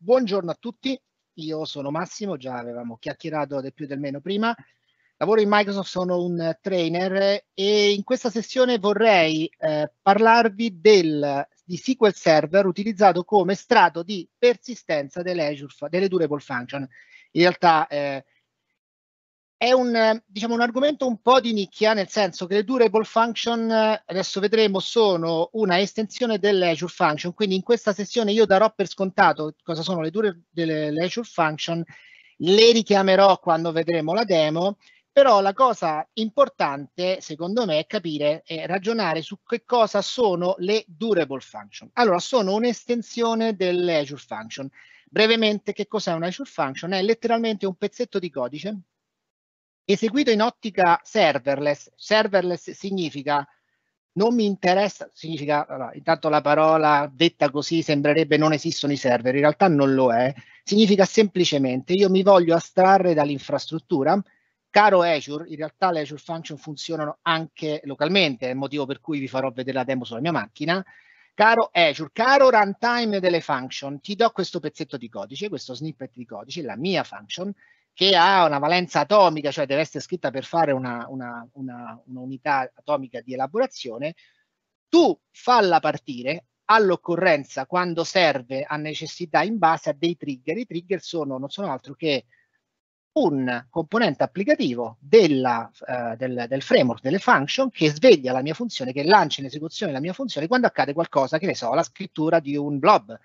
Buongiorno a tutti, io sono Massimo, già avevamo chiacchierato del più del meno prima. Lavoro in Microsoft, sono un eh, trainer e in questa sessione vorrei eh, parlarvi del, di SQL Server utilizzato come strato di persistenza delle, Azure, delle Durable Function. In realtà eh, è un, diciamo, un, argomento un po' di nicchia, nel senso che le durable function, eh, adesso vedremo, sono una estensione delle Azure function, quindi in questa sessione io darò per scontato cosa sono le durable le Azure function, le richiamerò quando vedremo la demo, però la cosa importante, secondo me, è capire e ragionare su che cosa sono le durable function. Allora, sono un'estensione delle Azure function. Brevemente, che cos'è una Azure function? È letteralmente un pezzetto di codice eseguito in ottica serverless. Serverless significa non mi interessa, significa, allora, intanto la parola detta così sembrerebbe non esistono i server, in realtà non lo è, significa semplicemente io mi voglio astrarre dall'infrastruttura, caro Azure, in realtà le Azure Function funzionano anche localmente, è il motivo per cui vi farò vedere la demo sulla mia macchina, caro Azure, caro runtime delle function, ti do questo pezzetto di codice, questo snippet di codice, la mia function, che ha una valenza atomica, cioè deve essere scritta per fare una, una, una, un'unità atomica di elaborazione, tu falla partire all'occorrenza quando serve a necessità in base a dei trigger. I trigger sono, non sono altro che un componente applicativo della, eh, del, del, framework, delle function, che sveglia la mia funzione, che lancia in esecuzione la mia funzione quando accade qualcosa, che ne so, la scrittura di un blob,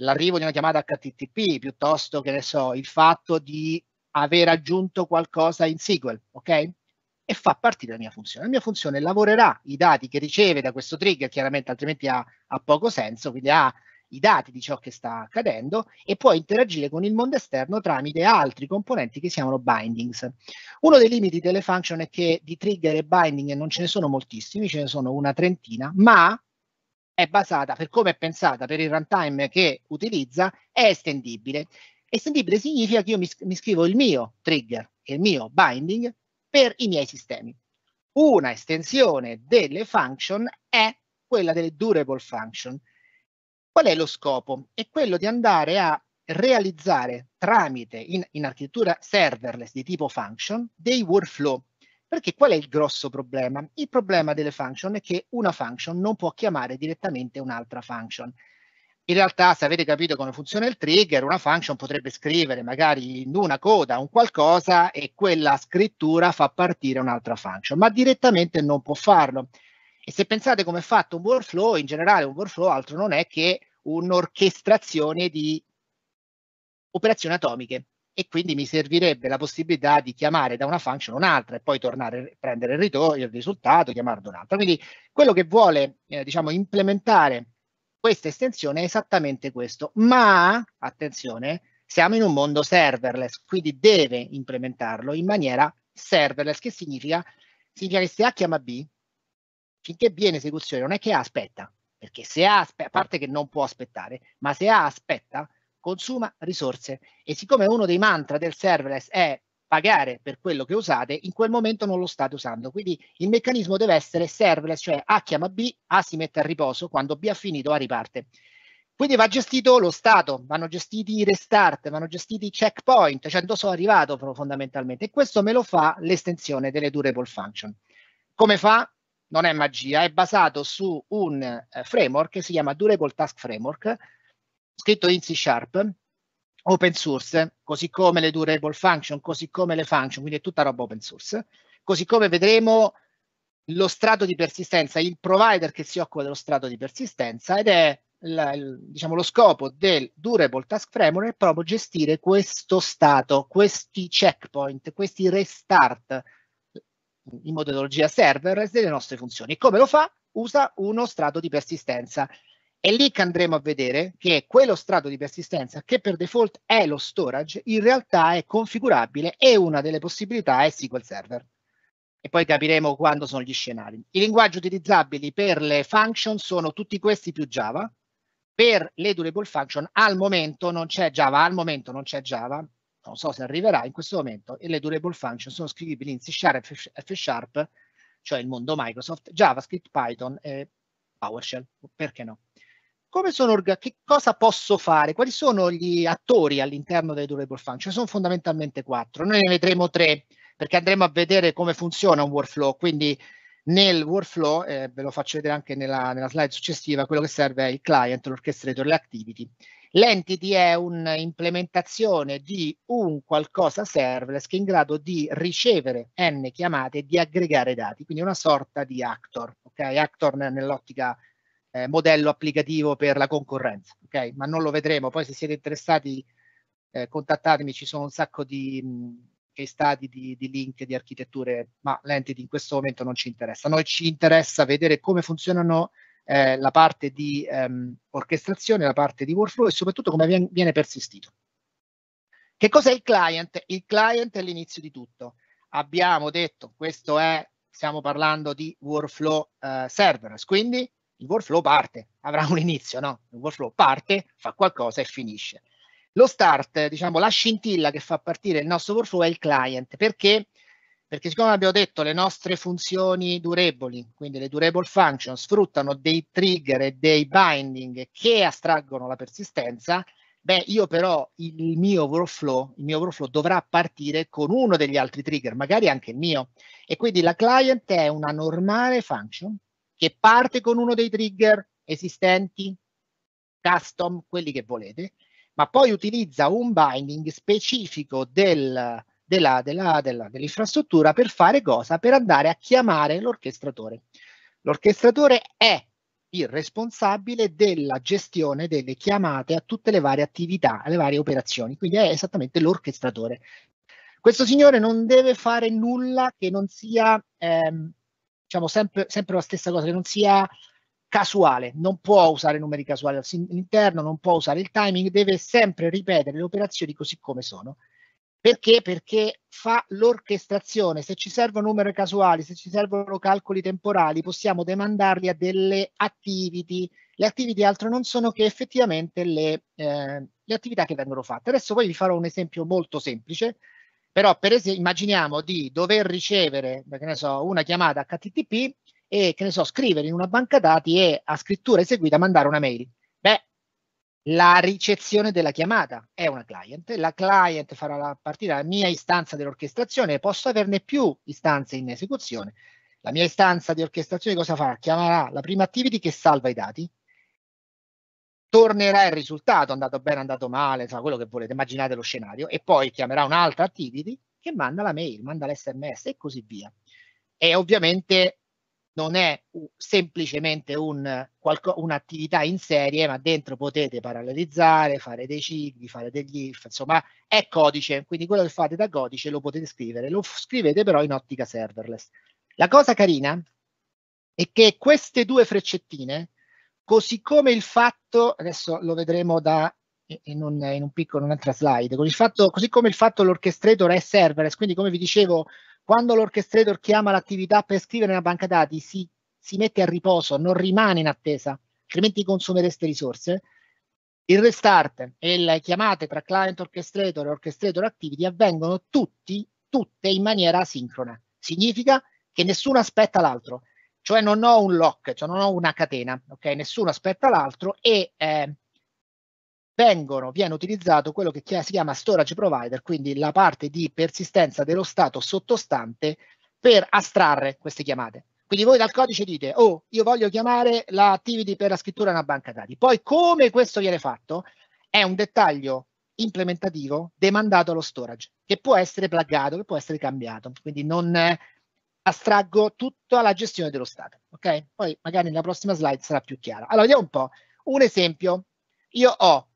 l'arrivo di una chiamata HTTP, piuttosto che ne so, il fatto di aver aggiunto qualcosa in SQL, ok? E fa partire la mia funzione. La mia funzione lavorerà i dati che riceve da questo trigger, chiaramente altrimenti ha, ha poco senso, quindi ha i dati di ciò che sta accadendo e può interagire con il mondo esterno tramite altri componenti che si chiamano bindings. Uno dei limiti delle function è che di trigger e binding non ce ne sono moltissimi, ce ne sono una trentina, ma è basata, per come è pensata, per il runtime che utilizza, è estendibile. Estendibile significa che io mi, mi scrivo il mio trigger, il mio binding per i miei sistemi. Una estensione delle function è quella delle durable function. Qual è lo scopo? È quello di andare a realizzare tramite in, in, architettura serverless di tipo function dei workflow. Perché qual è il grosso problema? Il problema delle function è che una function non può chiamare direttamente un'altra function. In realtà, se avete capito come funziona il trigger, una function potrebbe scrivere magari in una coda un qualcosa e quella scrittura fa partire un'altra function, ma direttamente non può farlo. E se pensate come è fatto un workflow, in generale un workflow altro non è che un'orchestrazione di operazioni atomiche e quindi mi servirebbe la possibilità di chiamare da una function un'altra e poi tornare a prendere il, ritorno, il risultato, chiamarlo un'altra. Quindi quello che vuole eh, diciamo, implementare questa estensione è esattamente questo, ma attenzione, siamo in un mondo serverless, quindi deve implementarlo in maniera serverless, che significa, significa che se A chiama B, finché B è in esecuzione, non è che A aspetta, perché se A aspetta, a parte che non può aspettare, ma se A aspetta, consuma risorse. E siccome uno dei mantra del serverless è pagare per quello che usate, in quel momento non lo state usando. Quindi il meccanismo deve essere serverless, cioè A chiama B, A si mette a riposo, quando B ha finito A riparte. Quindi va gestito lo stato, vanno gestiti i restart, vanno gestiti i checkpoint, cioè dove sono arrivato fondamentalmente. E questo me lo fa l'estensione delle durable function. Come fa? Non è magia, è basato su un eh, framework che si chiama Durable Task Framework, scritto in C Sharp, open source, così come le durable function, così come le function, quindi è tutta roba open source, così come vedremo lo strato di persistenza, il provider che si occupa dello strato di persistenza ed è il, diciamo, lo scopo del durable task framework è proprio gestire questo stato, questi checkpoint, questi restart in metodologia server delle nostre funzioni. Come lo fa? Usa uno strato di persistenza è lì che andremo a vedere che quello strato di persistenza, che per default è lo storage, in realtà è configurabile e una delle possibilità è SQL Server. E poi capiremo quando sono gli scenari. I linguaggi utilizzabili per le function sono tutti questi più Java. Per le durable function al momento non c'è Java, al momento non c'è Java, non so se arriverà in questo momento, e le durable function sono scrivibili in C Sharp, F Sharp, cioè il mondo Microsoft, JavaScript, Python e PowerShell, perché no? orga- che cosa posso fare? Quali sono gli attori all'interno delle durable function? Sono fondamentalmente quattro. Noi ne vedremo tre perché andremo a vedere come funziona un workflow. Quindi nel workflow, eh, ve lo faccio vedere anche nella, nella, slide successiva, quello che serve è il client, l'orchestrator, le activity. L'entity è un'implementazione di un qualcosa serverless che è in grado di ricevere n chiamate e di aggregare dati, quindi una sorta di actor, ok? Actor nell'ottica eh, modello applicativo per la concorrenza, ok? Ma non lo vedremo, poi se siete interessati eh, contattatemi, ci sono un sacco di mh, mm, case di, di link di architetture, ma l'entity in questo momento non ci interessa. noi ci interessa vedere come funzionano eh, la parte di ehm, orchestrazione, la parte di workflow e soprattutto come viene, viene persistito. Che cos'è il client? Il client è l'inizio di tutto. Abbiamo detto, questo è, stiamo parlando di workflow eh, serverless, quindi il workflow parte, avrà un inizio, no? Il workflow parte, fa qualcosa e finisce. Lo start, diciamo, la scintilla che fa partire il nostro workflow è il client, perché? Perché siccome abbiamo detto le nostre funzioni durevoli, quindi le durable function, sfruttano dei trigger e dei binding che astraggono la persistenza, beh, io però il mio workflow, il mio workflow dovrà partire con uno degli altri trigger, magari anche il mio. E quindi la client è una normale function che parte con uno dei trigger esistenti, custom, quelli che volete, ma poi utilizza un binding specifico del, della, della, della, dell'infrastruttura per fare cosa? Per andare a chiamare l'orchestratore. L'orchestratore è il responsabile della gestione delle chiamate a tutte le varie attività, alle varie operazioni, quindi è esattamente l'orchestratore. Questo signore non deve fare nulla che non sia ehm, diciamo sempre, sempre la stessa cosa, che non sia casuale, non può usare numeri casuali all'interno, non può usare il timing, deve sempre ripetere le operazioni così come sono. Perché? Perché fa l'orchestrazione. Se ci servono numeri casuali, se ci servono calcoli temporali, possiamo demandarli a delle activity. Le activity altro non sono che effettivamente le, eh, le attività che vengono fatte. Adesso poi vi farò un esempio molto semplice però, per esempio, immaginiamo di dover ricevere, so, una chiamata HTTP e, so, scrivere in una banca dati e a scrittura eseguita mandare una mail. Beh, la ricezione della chiamata è una client, la client farà la partita la mia istanza dell'orchestrazione, posso averne più istanze in esecuzione. La mia istanza di orchestrazione cosa farà? Chiamerà la prima activity che salva i dati, tornerà il risultato, andato bene, andato male, insomma, quello che volete, immaginate lo scenario, e poi chiamerà un'altra activity che manda la mail, manda l'SMS e così via. E ovviamente non è semplicemente un, qualco, un'attività in serie, ma dentro potete parallelizzare, fare dei cicli, fare degli if, insomma è codice, quindi quello che fate da codice lo potete scrivere, lo scrivete però in ottica serverless. La cosa carina è che queste due freccettine così ecco, come il fatto, adesso lo vedremo da, in, un, in, un piccolo, in un'altra slide, così, fatto, così come il fatto l'orchestrator è serverless, quindi come vi dicevo, quando l'orchestrator chiama l'attività per scrivere nella banca dati, si, si mette a riposo, non rimane in attesa, altrimenti consumereste risorse. Il restart e le chiamate tra client orchestrator e orchestrator activity avvengono tutti, tutte in maniera asincrona. Significa che nessuno aspetta l'altro cioè non ho un lock, cioè non ho una catena, ok? Nessuno aspetta l'altro e eh, vengono, viene utilizzato quello che si chiama storage provider, quindi la parte di persistenza dello stato sottostante per astrarre queste chiamate. Quindi voi dal codice dite, oh, io voglio chiamare la activity per la scrittura in una banca dati. Poi come questo viene fatto è un dettaglio implementativo demandato allo storage, che può essere pluggato, che può essere cambiato. Quindi non, astraggo tutta la gestione dello Stato. Ok? Poi magari nella prossima slide sarà più chiara. Allora, vediamo un po'. Un esempio. Io ho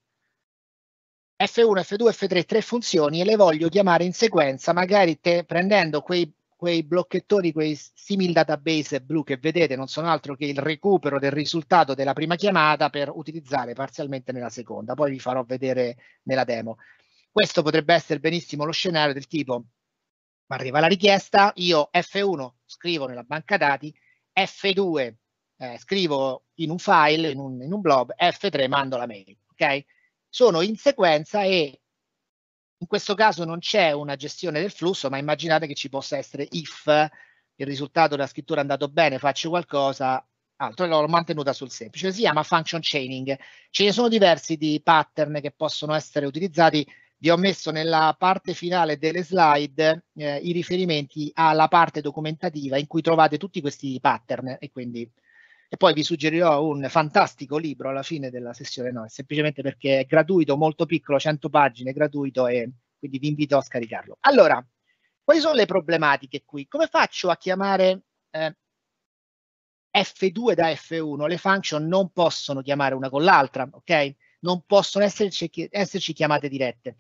F1, F2, F3, tre funzioni e le voglio chiamare in sequenza, magari te, prendendo quei, quei blocchettoni, quei simil database blu che vedete, non sono altro che il recupero del risultato della prima chiamata per utilizzare parzialmente nella seconda. Poi vi farò vedere nella demo. Questo potrebbe essere benissimo lo scenario del tipo ma arriva la richiesta, io F1 scrivo nella banca dati, F2 eh, scrivo in un file, in un, in un, blob, F3 mando la mail, ok? Sono in sequenza e in questo caso non c'è una gestione del flusso, ma immaginate che ci possa essere if il risultato della scrittura è andato bene, faccio qualcosa, altro e l'ho mantenuta sul semplice, si chiama function chaining. Ce ne sono diversi di pattern che possono essere utilizzati vi ho messo nella parte finale delle slide eh, i riferimenti alla parte documentativa in cui trovate tutti questi pattern e quindi e poi vi suggerirò un fantastico libro alla fine della sessione no, semplicemente perché è gratuito, molto piccolo, 100 pagine, gratuito e quindi vi invito a scaricarlo. Allora, quali sono le problematiche qui? Come faccio a chiamare eh, F2 da F1? Le function non possono chiamare una con l'altra, ok? non possono esserci, esserci chiamate dirette.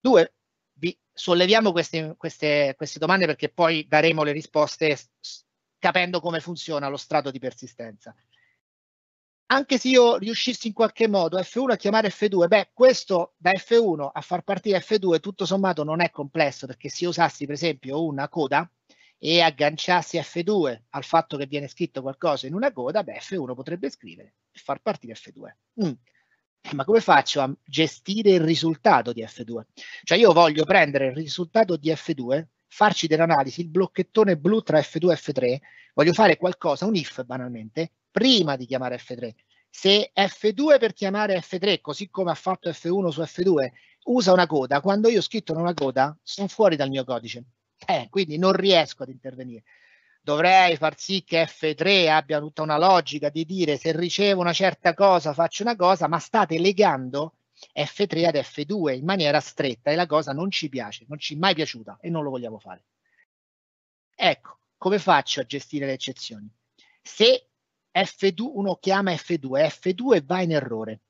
Due, vi solleviamo queste, queste, queste domande perché poi daremo le risposte capendo come funziona lo strato di persistenza anche se io riuscissi in qualche modo F1 a chiamare F2, beh, questo da F1 a far partire F2 tutto sommato non è complesso perché se io usassi per esempio una coda e agganciassi F2 al fatto che viene scritto qualcosa in una coda, beh, F1 potrebbe scrivere e far partire F2. Mm. Eh, ma come faccio a gestire il risultato di F2? Cioè io voglio prendere il risultato di F2, farci dell'analisi, il blocchettone blu tra F2 e F3, voglio fare qualcosa, un if banalmente, prima di chiamare F3. Se F2 per chiamare F3, così come ha fatto F1 su F2, usa una coda, quando io ho scritto una coda sono fuori dal mio codice, eh, quindi non riesco ad intervenire dovrei far sì che F3 abbia tutta una logica di dire se ricevo una certa cosa faccio una cosa, ma state legando F3 ad F2 in maniera stretta e la cosa non ci piace, non ci è mai piaciuta e non lo vogliamo fare. Ecco, come faccio a gestire le eccezioni? Se F2, uno chiama F2, F2 va in errore,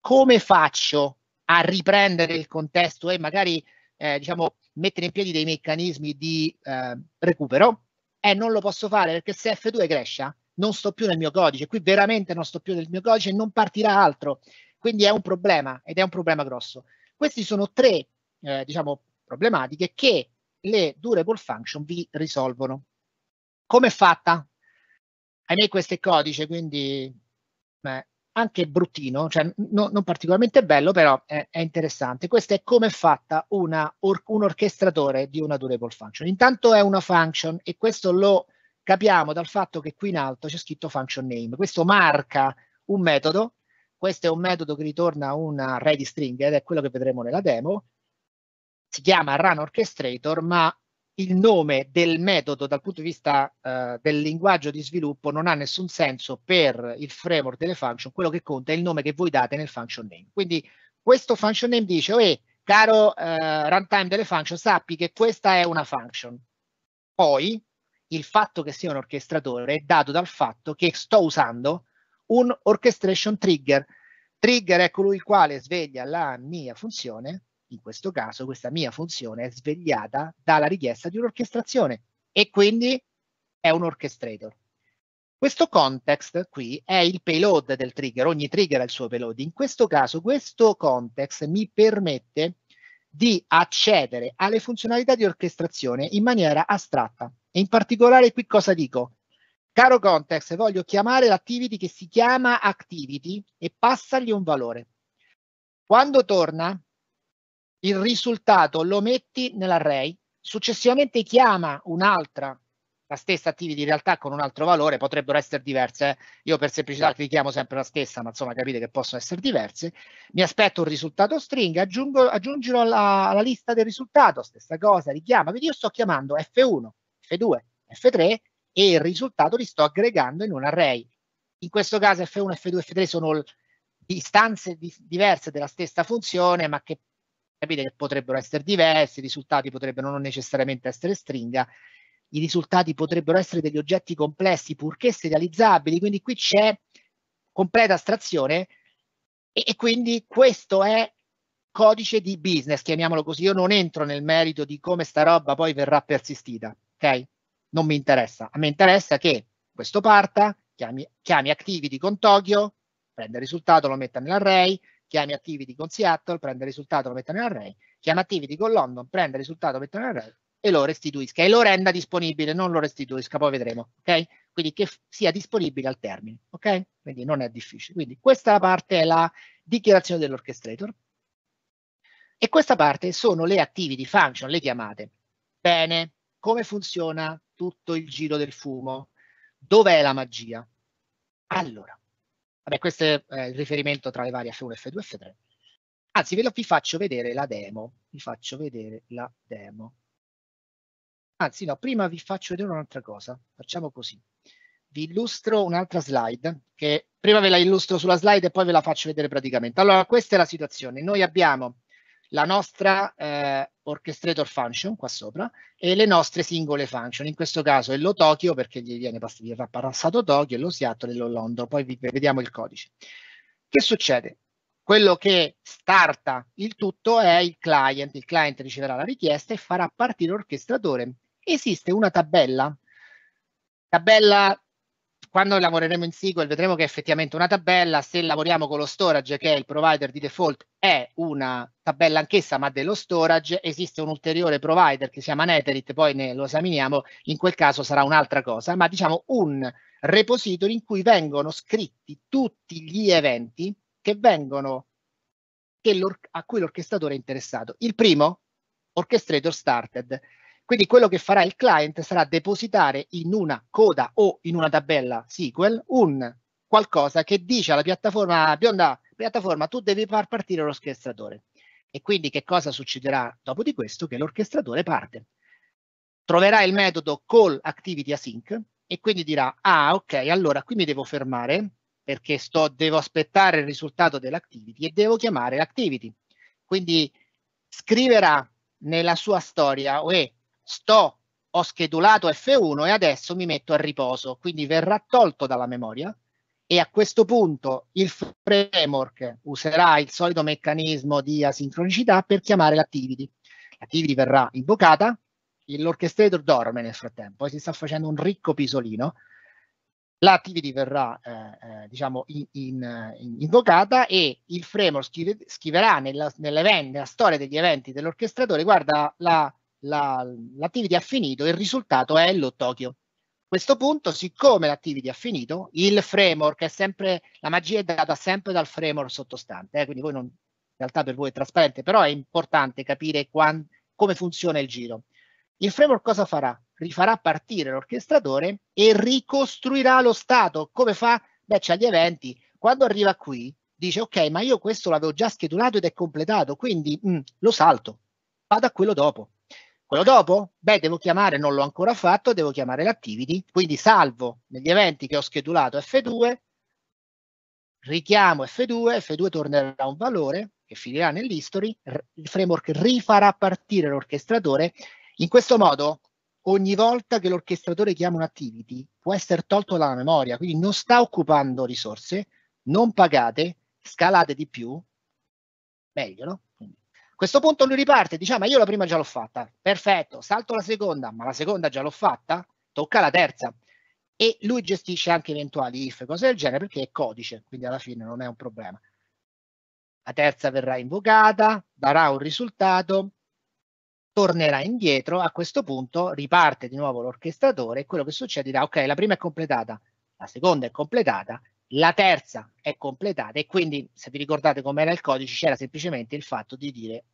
come faccio a riprendere il contesto e magari eh, diciamo, mettere in piedi dei meccanismi di eh, recupero eh, non lo posso fare perché se F2 crescia non sto più nel mio codice, qui veramente non sto più nel mio codice e non partirà altro. Quindi è un problema ed è un problema grosso. Queste sono tre, eh, diciamo, problematiche che le durable function vi risolvono. Come è fatta? Ahimè questo è codice, quindi beh, anche bruttino, cioè no, non particolarmente bello, però è, è interessante. Questa è come è fatta una, or, un orchestratore di una durable function. Intanto è una function e questo lo capiamo dal fatto che qui in alto c'è scritto function name. Questo marca un metodo, questo è un metodo che ritorna un array di stringhe ed è quello che vedremo nella demo. Si chiama run orchestrator, ma il nome del metodo dal punto di vista eh, del linguaggio di sviluppo non ha nessun senso per il framework delle function, quello che conta è il nome che voi date nel function name. Quindi questo function name dice, oh, eh, caro eh, runtime delle function, sappi che questa è una function. Poi il fatto che sia un orchestratore è dato dal fatto che sto usando un orchestration trigger. Trigger è colui il quale sveglia la mia funzione in questo caso questa mia funzione è svegliata dalla richiesta di un'orchestrazione e quindi è un orchestrator. Questo context qui è il payload del trigger, ogni trigger ha il suo payload. In questo caso questo context mi permette di accedere alle funzionalità di orchestrazione in maniera astratta. E in particolare qui cosa dico? Caro context, voglio chiamare l'activity che si chiama activity e passagli un valore. Quando torna il risultato lo metti nell'array, successivamente chiama un'altra, la stessa attività di realtà con un altro valore, potrebbero essere diverse, eh. io per semplicità clicchiamo certo. sempre la stessa, ma insomma capite che possono essere diverse, mi aspetto un risultato string, aggiungo, aggiungilo alla, alla lista del risultato, stessa cosa, richiama, quindi io sto chiamando F1, F2, F3 e il risultato li sto aggregando in un array. In questo caso F1, F2, F3 sono distanze di, diverse della stessa funzione, ma che capite che potrebbero essere diversi, i risultati potrebbero non necessariamente essere stringa, i risultati potrebbero essere degli oggetti complessi purché serializzabili, quindi qui c'è completa astrazione e, e quindi questo è codice di business, chiamiamolo così, io non entro nel merito di come sta roba poi verrà persistita, ok? Non mi interessa, a me interessa che questo parta, chiami, chiami activity con Tokyo, prenda il risultato, lo metta nell'array, chiami Activity con Seattle, prende il risultato, lo mette nell'array, chiama Activity con London, prende il risultato, lo mette nell'array e lo restituisca e lo renda disponibile, non lo restituisca, poi vedremo, ok? Quindi che sia disponibile al termine, ok? Quindi non è difficile. Quindi questa parte è la dichiarazione dell'orchestrator e questa parte sono le activity function, le chiamate. Bene, come funziona tutto il giro del fumo? Dov'è la magia? Allora, Vabbè, questo è eh, il riferimento tra le varie F1, F2, F3. Anzi, ve lo, vi faccio vedere la demo. Vi faccio vedere la demo. Anzi, no, prima vi faccio vedere un'altra cosa. Facciamo così. Vi illustro un'altra slide, che prima ve la illustro sulla slide e poi ve la faccio vedere praticamente. Allora, questa è la situazione. Noi abbiamo la nostra eh, orchestrator function qua sopra e le nostre singole function. In questo caso è lo Tokyo perché gli viene passato Tokyo, lo Seattle e lo Londra. Poi vi, vediamo il codice. Che succede? Quello che starta il tutto è il client. Il client riceverà la richiesta e farà partire l'orchestratore. Esiste una tabella, tabella quando lavoreremo in SQL vedremo che effettivamente una tabella, se lavoriamo con lo storage che è il provider di default, è una tabella anch'essa ma dello storage, esiste un ulteriore provider che si chiama Neterit, poi ne lo esaminiamo, in quel caso sarà un'altra cosa, ma diciamo un repository in cui vengono scritti tutti gli eventi che vengono che a cui l'orchestratore è interessato. Il primo, Orchestrator Started, quindi quello che farà il client sarà depositare in una coda o in una tabella SQL un qualcosa che dice alla piattaforma bionda, piattaforma tu devi far partire l'orchestratore. E quindi che cosa succederà dopo di questo? Che l'orchestratore parte. Troverà il metodo call activity async e quindi dirà, ah ok, allora qui mi devo fermare perché sto, devo aspettare il risultato dell'activity e devo chiamare l'activity. Quindi scriverà nella sua storia, uè, sto, ho schedulato F1 e adesso mi metto a riposo, quindi verrà tolto dalla memoria e a questo punto il framework userà il solito meccanismo di asincronicità per chiamare l'activity. L'activity verrà invocata, l'orchestrator dorme nel frattempo, poi si sta facendo un ricco pisolino, l'activity verrà eh, eh diciamo in, in, invocata e il framework scriverà nella, nella storia degli eventi dell'orchestratore, guarda la la, l'attività ha finito, il risultato è lo Tokyo. A questo punto, siccome l'attività ha finito, il framework è sempre, la magia è data sempre dal framework sottostante, eh, quindi voi non, in realtà per voi è trasparente, però è importante capire quan, come funziona il giro. Il framework cosa farà? Rifarà partire l'orchestratore e ricostruirà lo stato. Come fa? Beh, c'è gli eventi. Quando arriva qui, dice, ok, ma io questo l'avevo già schedulato ed è completato, quindi mh, mm, lo salto, vado a quello dopo quello dopo? Beh, devo chiamare, non l'ho ancora fatto, devo chiamare l'activity, quindi salvo negli eventi che ho schedulato F2, richiamo F2, F2 tornerà a un valore che finirà nell'history, il framework rifarà partire l'orchestratore. In questo modo, ogni volta che l'orchestratore chiama un activity, può essere tolto dalla memoria, quindi non sta occupando risorse, non pagate, scalate di più, meglio, no? questo punto lui riparte, dice: ah, Ma io la prima già l'ho fatta, perfetto, salto la seconda, ma la seconda già l'ho fatta, tocca la terza. E lui gestisce anche eventuali if, cose del genere, perché è codice, quindi alla fine non è un problema. La terza verrà invocata, darà un risultato, tornerà indietro, a questo punto riparte di nuovo l'orchestratore e quello che succede dirà ok, la prima è completata, la seconda è completata, la terza è completata e quindi se vi ricordate com'era il codice c'era semplicemente il fatto di dire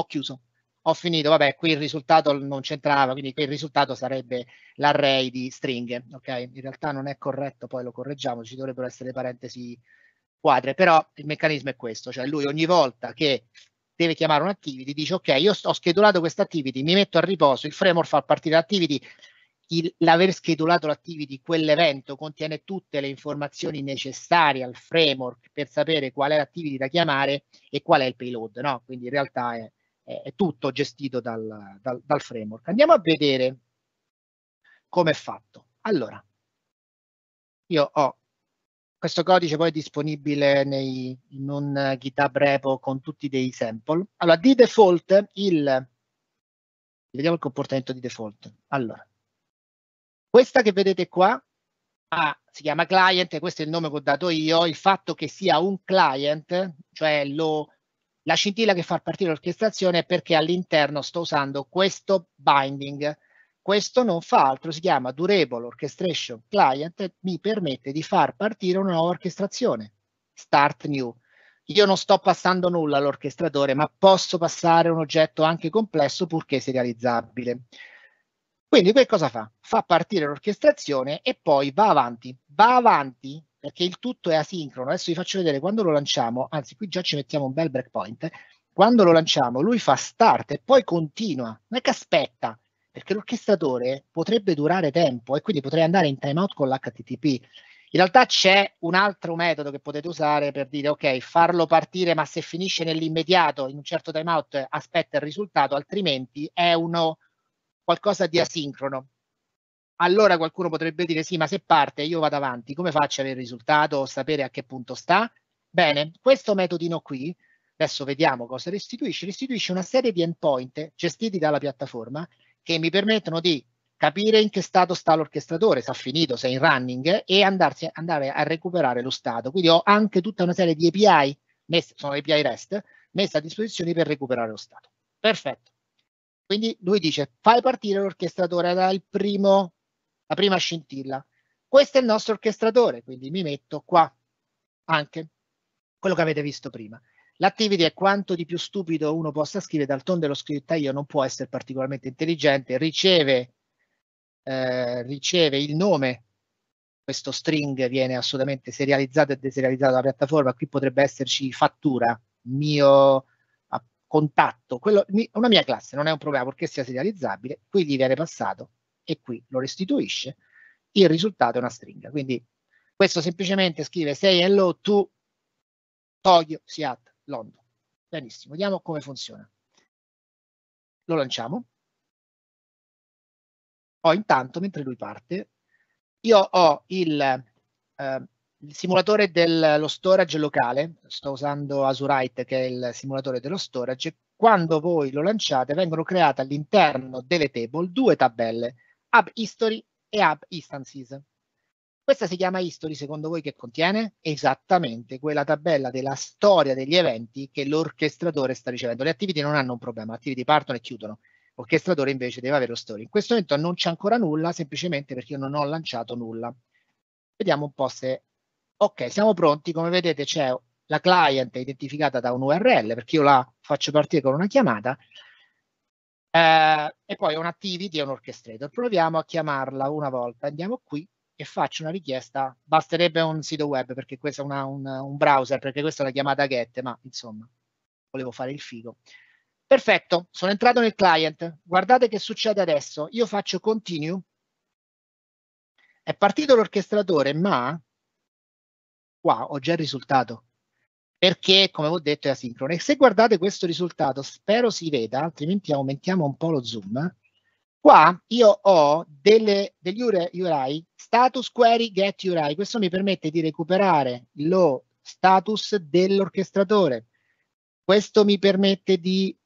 ho chiuso, ho finito, vabbè, qui il risultato non c'entrava, quindi qui il risultato sarebbe l'array di stringhe, ok? In realtà non è corretto, poi lo correggiamo, ci dovrebbero essere parentesi quadre, però il meccanismo è questo, cioè lui ogni volta che deve chiamare un activity, dice ok, io ho schedulato questa activity, mi metto a riposo, il framework fa partire l'activity, l'aver schedulato l'activity, quell'evento contiene tutte le informazioni necessarie al framework per sapere qual è l'activity da chiamare e qual è il payload, no? Quindi in realtà è è tutto gestito dal, dal, dal framework. Andiamo a vedere come è fatto. Allora, io ho questo codice poi è disponibile nei, in un GitHub repo con tutti dei sample. Allora, di default, il, vediamo il comportamento di default. Allora, questa che vedete qua ah, si chiama client, questo è il nome che ho dato io, il fatto che sia un client, cioè lo la scintilla che fa partire l'orchestrazione è perché all'interno sto usando questo binding. Questo non fa altro, si chiama Durable Orchestration Client e mi permette di far partire una nuova orchestrazione. Start new. Io non sto passando nulla all'orchestratore, ma posso passare un oggetto anche complesso purché serializzabile. Quindi che cosa fa? Fa partire l'orchestrazione e poi va avanti. Va avanti perché il tutto è asincrono. Adesso vi faccio vedere quando lo lanciamo, anzi qui già ci mettiamo un bel breakpoint, quando lo lanciamo lui fa start e poi continua, non è che aspetta, perché l'orchestratore potrebbe durare tempo e quindi potrei andare in timeout con l'HTTP. In realtà c'è un altro metodo che potete usare per dire ok, farlo partire, ma se finisce nell'immediato in un certo timeout aspetta il risultato, altrimenti è uno qualcosa di asincrono allora qualcuno potrebbe dire sì, ma se parte io vado avanti, come faccio a avere il risultato o sapere a che punto sta? Bene, questo metodino qui, adesso vediamo cosa restituisce, restituisce una serie di endpoint gestiti dalla piattaforma che mi permettono di capire in che stato sta l'orchestratore, se ha finito, se è in running e andarsi, andare a recuperare lo stato. Quindi ho anche tutta una serie di API, messe, sono API REST, messe a disposizione per recuperare lo stato. Perfetto. Quindi lui dice fai partire l'orchestratore dal primo la prima scintilla. Questo è il nostro orchestratore, quindi mi metto qua anche quello che avete visto prima. L'activity è quanto di più stupido uno possa scrivere, d'altronde lo scrittaio non può essere particolarmente intelligente, riceve, eh, riceve il nome, questo string viene assolutamente serializzato e deserializzato dalla piattaforma, qui potrebbe esserci fattura, mio contatto, quello, una mia classe, non è un problema perché sia serializzabile, qui gli viene passato e qui lo restituisce, il risultato è una stringa. Quindi questo semplicemente scrive say hello to Tokyo Seat London. Benissimo, vediamo come funziona. Lo lanciamo. Poi intanto, mentre lui parte, io ho il, eh, il simulatore dello storage locale, sto usando Azurite che è il simulatore dello storage, quando voi lo lanciate vengono create all'interno delle table due tabelle, Hub History e Hub Instances. Questa si chiama History, secondo voi che contiene? Esattamente quella tabella della storia degli eventi che l'orchestratore sta ricevendo. Le attività non hanno un problema, le attività partono e chiudono. L'orchestratore invece deve avere lo story. In questo momento non c'è ancora nulla, semplicemente perché io non ho lanciato nulla. Vediamo un po' se... Ok, siamo pronti. Come vedete c'è la client identificata da un URL, perché io la faccio partire con una chiamata eh, e poi un activity e un orchestrator. Proviamo a chiamarla una volta. Andiamo qui e faccio una richiesta. Basterebbe un sito web perché questo è una, un, un, browser, perché questa è una chiamata get, ma insomma, volevo fare il figo. Perfetto, sono entrato nel client. Guardate che succede adesso. Io faccio continue. È partito l'orchestratore, ma qua ho già il risultato perché come ho detto è asincrono e se guardate questo risultato spero si veda altrimenti aumentiamo un po' lo zoom qua io ho delle, degli URI status query get URI questo mi permette di recuperare lo status dell'orchestratore questo mi permette di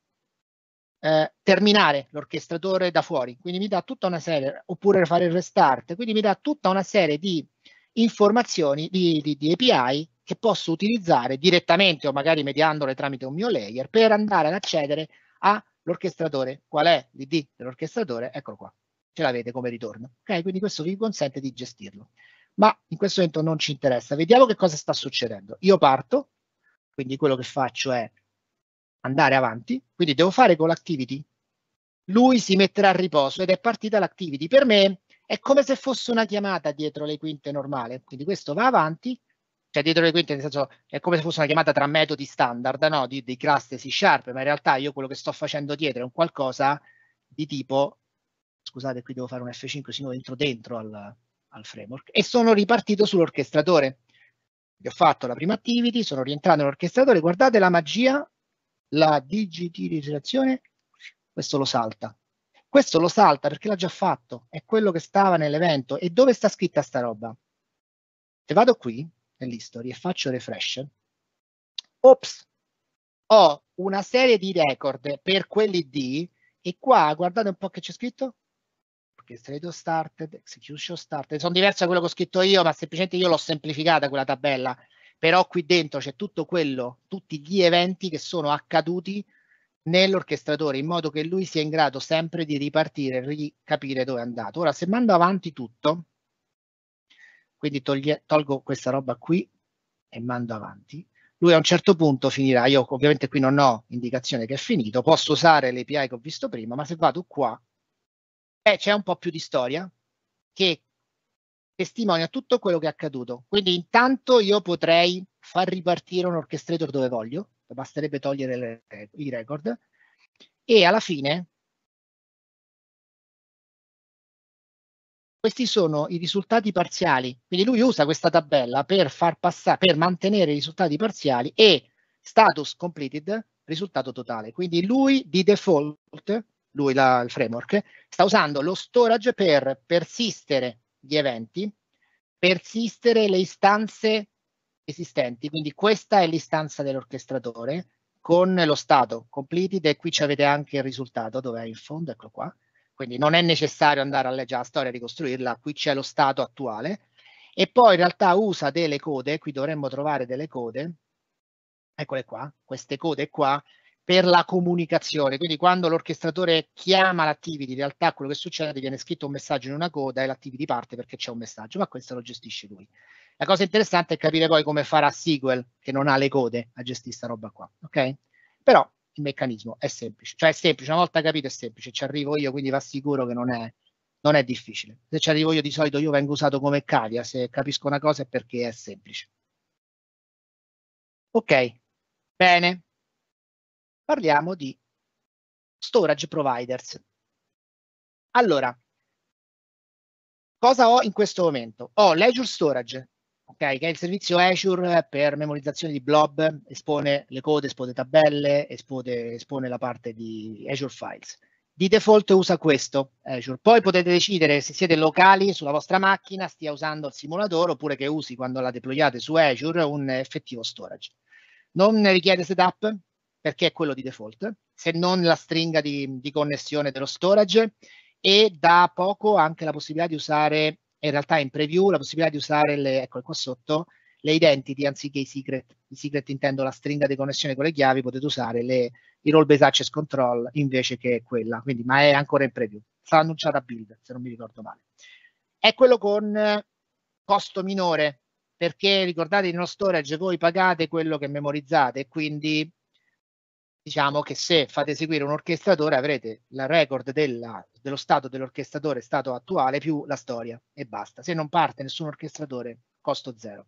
eh, terminare l'orchestratore da fuori quindi mi dà tutta una serie oppure fare il restart quindi mi dà tutta una serie di informazioni di, di, di API che posso utilizzare direttamente o magari mediandole tramite un mio layer per andare ad accedere all'orchestratore. Qual è l'ID dell'orchestratore? Eccolo qua, ce l'avete come ritorno. Ok, quindi questo vi consente di gestirlo. Ma in questo momento non ci interessa. Vediamo che cosa sta succedendo. Io parto, quindi quello che faccio è andare avanti, quindi devo fare con l'activity. Lui si metterà a riposo ed è partita l'activity. Per me è come se fosse una chiamata dietro le quinte normale. Quindi questo va avanti, cioè dietro le quinte, nel senso è come se fosse una chiamata tra metodi standard, no? di, di classe C sharp, ma in realtà io quello che sto facendo dietro è un qualcosa di tipo, scusate qui devo fare un F5, se no entro dentro al, al framework, e sono ripartito sull'orchestratore. Ho fatto la prima activity, sono rientrato nell'orchestratore, guardate la magia, la digitalizzazione, questo lo salta. Questo lo salta perché l'ha già fatto, è quello che stava nell'evento. E dove sta scritta sta roba? Se vado qui, nell'history e faccio refresh, ops, ho una serie di record per quelli di, e qua guardate un po' che c'è scritto, Orchestrato started, execution started, sono diverse da quello che ho scritto io, ma semplicemente io l'ho semplificata quella tabella, però qui dentro c'è tutto quello, tutti gli eventi che sono accaduti nell'orchestratore in modo che lui sia in grado sempre di ripartire ricapire dove è andato. Ora se mando avanti tutto, quindi toglie, tolgo questa roba qui e mando avanti. Lui a un certo punto finirà, io ovviamente qui non ho indicazione che è finito, posso usare l'API che ho visto prima, ma se vado qua, eh, c'è un po' più di storia che testimonia tutto quello che è accaduto. Quindi intanto io potrei far ripartire un orchestrator dove voglio, basterebbe togliere le, i record, e alla fine Questi sono i risultati parziali, quindi lui usa questa tabella per far passare, per mantenere i risultati parziali e status completed, risultato totale. Quindi lui di default, lui la, il framework, sta usando lo storage per persistere gli eventi, persistere le istanze esistenti. Quindi questa è l'istanza dell'orchestratore con lo stato completed e qui ci avete anche il risultato dove è in fondo, eccolo qua quindi non è necessario andare a leggere la storia e ricostruirla, qui c'è lo stato attuale, e poi in realtà usa delle code, qui dovremmo trovare delle code, eccole qua, queste code qua, per la comunicazione, quindi quando l'orchestratore chiama l'activity, in realtà quello che succede è che viene scritto un messaggio in una coda e l'activity parte perché c'è un messaggio, ma questo lo gestisce lui. La cosa interessante è capire poi come farà SQL, che non ha le code, a gestire questa roba qua, ok? Però il meccanismo è semplice, cioè è semplice, una volta capito è semplice, ci arrivo io, quindi va sicuro che non è, non è difficile. Se ci arrivo io di solito io vengo usato come cavia, se capisco una cosa è perché è semplice. Ok, bene. Parliamo di storage providers. Allora, cosa ho in questo momento? Ho Ledger Storage, okay, che è il servizio Azure per memorizzazione di blob, espone le code, espone tabelle, espone, espone la parte di Azure Files. Di default usa questo Azure. Poi potete decidere se siete locali sulla vostra macchina, stia usando il simulatore oppure che usi quando la deployate su Azure un effettivo storage. Non richiede setup perché è quello di default, se non la stringa di, di connessione dello storage e da poco anche la possibilità di usare in realtà in preview la possibilità di usare le, eccole qua sotto, le identity anziché i secret. I secret intendo la stringa di connessione con le chiavi, potete usare le, i role based access control invece che quella, quindi, ma è ancora in preview. Sarà annunciata a build, se non mi ricordo male. È quello con eh, costo minore, perché ricordate in uno storage voi pagate quello che memorizzate quindi diciamo che se fate eseguire un orchestratore avrete la record della dello stato dell'orchestratore stato attuale più la storia e basta. Se non parte nessun orchestratore, costo zero.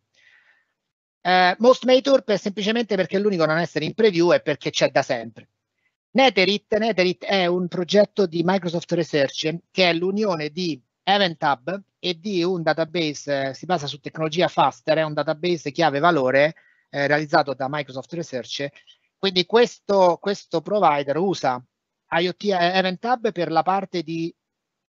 Eh, Most May Tour è semplicemente perché è l'unico a non essere in preview e perché c'è da sempre. Neterit, Neterit è un progetto di Microsoft Research che è l'unione di EventHub e di un database, eh, si basa su tecnologia Faster, è un database chiave valore eh, realizzato da Microsoft Research. Quindi questo, questo provider usa IoT eh, Event Hub per la parte di,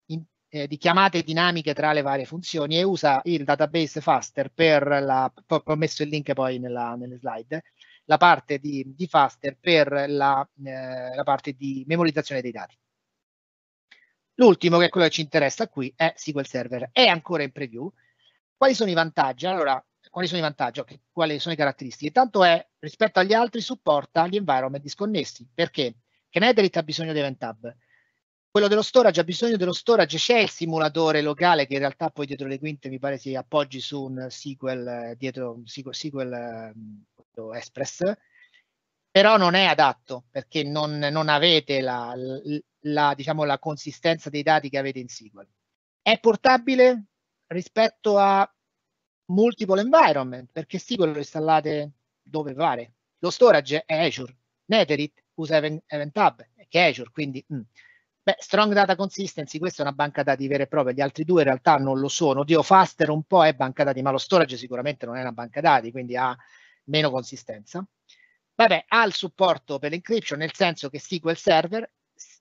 in, eh, di, chiamate dinamiche tra le varie funzioni e usa il database Faster per la, ho messo il link poi nella, nelle slide, la parte di, di Faster per la, eh, la parte di memorizzazione dei dati. L'ultimo, che è quello che ci interessa qui, è SQL Server. È ancora in preview. Quali sono i vantaggi? Allora, quali sono i vantaggi? Quali sono le caratteristiche? Tanto è, rispetto agli altri, supporta gli environment disconnessi. Perché? che ha bisogno di event hub. Quello dello storage ha bisogno dello storage, c'è il simulatore locale che in realtà poi dietro le quinte mi pare si appoggi su un SQL, eh, dietro un SQL, SQL eh, Express, però non è adatto perché non, non avete la, la, diciamo, la consistenza dei dati che avete in SQL. È portabile rispetto a multiple environment perché SQL lo installate dove pare. Lo storage è Azure, Netherit usa event, event hub e Azure, quindi mh. Mm. Beh, Strong Data Consistency, questa è una banca dati vera e propria, gli altri due in realtà non lo sono. Dio Faster un po' è banca dati, ma lo storage sicuramente non è una banca dati, quindi ha meno consistenza. Vabbè, ha il supporto per l'encryption, nel senso che SQL Server